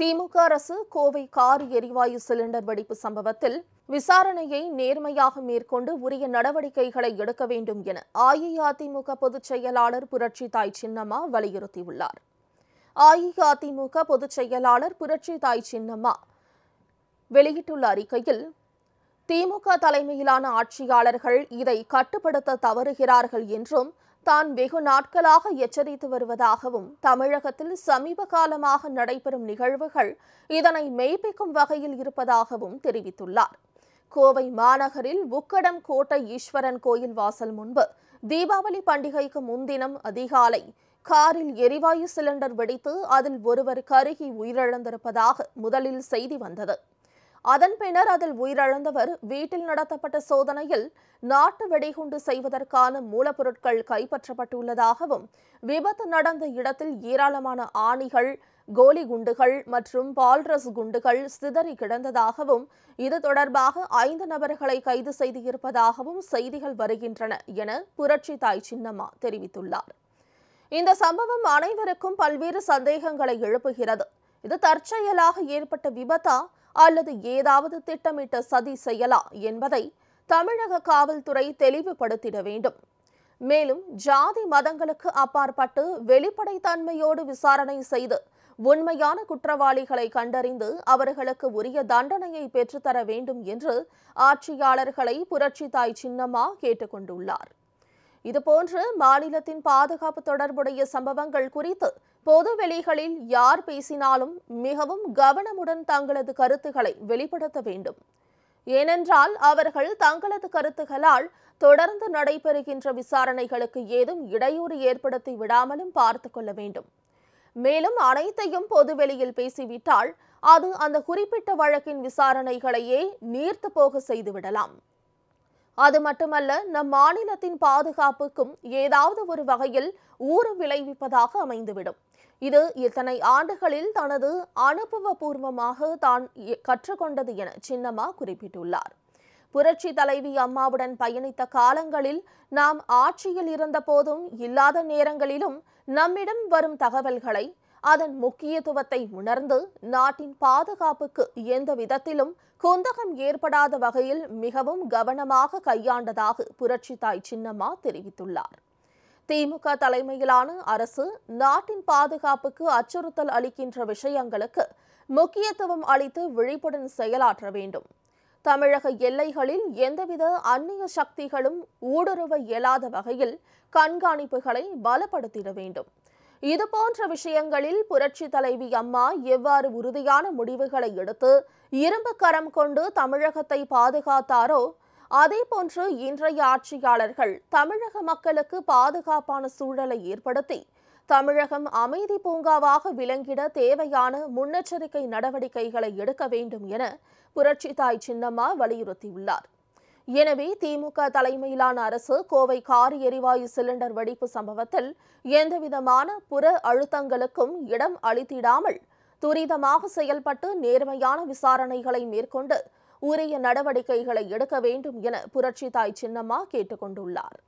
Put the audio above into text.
திமுக அரசு கோவை கார் எரிவாயு சிலிண்டர் வெடிப்பு சம்பவத்தில் விசாரணையை நேர்மையாக மேற்கொண்டு உரிய நடவடிக்கைகளை எடுக்க வேண்டும் என அஇஅதிமுக பொதுச் செயலாளர் புரட்சி தாய் சின்னம்மா வலியுறுத்தியுள்ளார் அஇஅதிமுக பொதுச் செயலாளர் புரட்சி தாய் சின்னம்மா வெளியிட்டுள்ள அறிக்கையில் திமுக தலைமையிலான ஆட்சியாளர்கள் இதை கட்டுப்படுத்த தவறுகிறார்கள் என்றும் தான் வெகு நாட்களாக எச்சரித்து வருவதாகவும் தமிழகத்தில் சமீப காலமாக நடைபெறும் நிகழ்வுகள் இதனை மெய்ப்பிக்கும் வகையில் இருப்பதாகவும் தெரிவித்துள்ளார் கோவை மாநகரில் உக்கடம் கோட்டை ஈஸ்வரன் கோயில் வாசல் முன்பு தீபாவளி பண்டிகைக்கு முன்தினம் அதிகாலை காரில் எரிவாயு சிலிண்டர் வெடித்து அதில் ஒருவர் கருகி உயிரிழந்திருப்பதாக முதலில் செய்தி வந்தது அதன் பின்னர் அதில் உயிரிழந்தவர் வீட்டில் நடத்தப்பட்ட சோதனையில் நாட்டு வெடிகுண்டு செய்வதற்கான மூலப்பொருட்கள் கைப்பற்றப்பட்டுள்ளதாகவும் விபத்து நடந்த இடத்தில் ஏராளமான ஆணிகள் கோலி குண்டுகள் மற்றும் பால்ரஸ் குண்டுகள் சிதறி கிடந்ததாகவும் இது தொடர்பாக ஐந்து நபர்களை கைது செய்திருப்பதாகவும் செய்திகள் வருகின்றன என புரட்சி தாய் சின்னம்மா தெரிவித்துள்ளார் இந்த சம்பவம் அனைவருக்கும் பல்வேறு சந்தேகங்களை எழுப்புகிறது இது தற்செயலாக ஏற்பட்ட விபத்தா அல்லது ஏதாவது திட்டமிட்ட சதி செய்யலா என்பதை தமிழக காவல்துறை தெளிவுபடுத்திட வேண்டும் மேலும் ஜாதி மதங்களுக்கு அப்பாற்பட்டு வெளிப்படைத்தன்மையோடு விசாரணை செய்து உண்மையான குற்றவாளிகளை கண்டறிந்து அவர்களுக்கு உரிய தண்டனையை பெற்றுத்தர வேண்டும் என்று ஆட்சியாளர்களை புரட்சித்தாய் சின்னம்மா கேட்டுக்கொண்டுள்ளார் இதுபோன்று மாநிலத்தின் பாதுகாப்பு தொடர்புடைய சம்பவங்கள் குறித்து பொது வெளிகளில் யார் பேசினாலும் மிகவும் கவனமுடன் தங்களது கருத்துக்களை வெளிப்படுத்த வேண்டும் ஏனென்றால் அவர்கள் தங்களது கருத்துகளால் தொடர்ந்து நடைபெறுகின்ற விசாரணைகளுக்கு ஏதும் இடையூறு ஏற்படுத்தி விடாமலும் பார்த்து கொள்ள வேண்டும் மேலும் அனைத்தையும் பொதுவெளியில் பேசிவிட்டால் அது அந்த குறிப்பிட்ட வழக்கின் விசாரணைகளையே நீர்த்து போக செய்துவிடலாம் அது மட்டுமல்ல நம் மாநிலத்தின் பாதுகாப்புக்கும் ஏதாவது ஒரு வகையில் ஊறு விளைவிப்பதாக அமைந்துவிடும் இது இத்தனை ஆண்டுகளில் தனது அனுபவபூர்வமாக தான் கற்றுக்கொண்டது என சின்னம்மா குறிப்பிட்டுள்ளார் புரட்சி தலைவி அம்மாவுடன் பயணித்த காலங்களில் நாம் ஆட்சியில் இருந்தபோதும் இல்லாத நேரங்களிலும் நம்மிடம் வரும் தகவல்களை அதன் முக்கியத்துவத்தை உணர்ந்து நாட்டின் பாதுகாப்புக்கு எந்த விதத்திலும் குந்தகம் ஏற்படாத வகையில் மிகவும் கவனமாக கையாண்டதாக புரட்சி தாய் சின்னம்மா தெரிவித்துள்ளார் திமுக தலைமையிலான அரசு நாட்டின் பாதுகாப்புக்கு அச்சுறுத்தல் அளிக்கின்ற விஷயங்களுக்கு முக்கியத்துவம் அளித்து விழிப்புடன் செயலாற்ற வேண்டும் தமிழக எல்லைகளில் எந்தவித அந்நிய சக்திகளும் ஊடுருவ இயலாத வகையில் கண்காணிப்புகளை பலப்படுத்திட வேண்டும் இதுபோன்ற விஷயங்களில் புரட்சி தலைவி அம்மா எவ்வாறு உறுதியான முடிவுகளை எடுத்து இரும்பு கரம் கொண்டு தமிழகத்தை பாதுகாத்தாரோ அதேபோன்று இன்றைய ஆட்சியாளர்கள் தமிழக மக்களுக்கு பாதுகாப்பான சூழலை ஏற்படுத்தி தமிழகம் அமைதி பூங்காவாக விளங்கிட தேவையான முன்னெச்சரிக்கை நடவடிக்கைகளை எடுக்க வேண்டும் என புரட்சி தாய் சின்னம்மா வலியுறுத்தியுள்ளார் எனவே திமுக தலைமையிலான அரசு கோவை கார் எரிவாயு சிலிண்டர் வெடிப்பு சம்பவத்தில் எந்தவிதமான புற அழுத்தங்களுக்கும் இடம் அளித்திடாமல் துரிதமாக செயல்பட்டு நேர்மையான விசாரணைகளை மேற்கொண்டு உரிய நடவடிக்கைகளை எடுக்க வேண்டும் என புரட்சி தாய் சின்னம்மா கேட்டுக்கொண்டுள்ளார்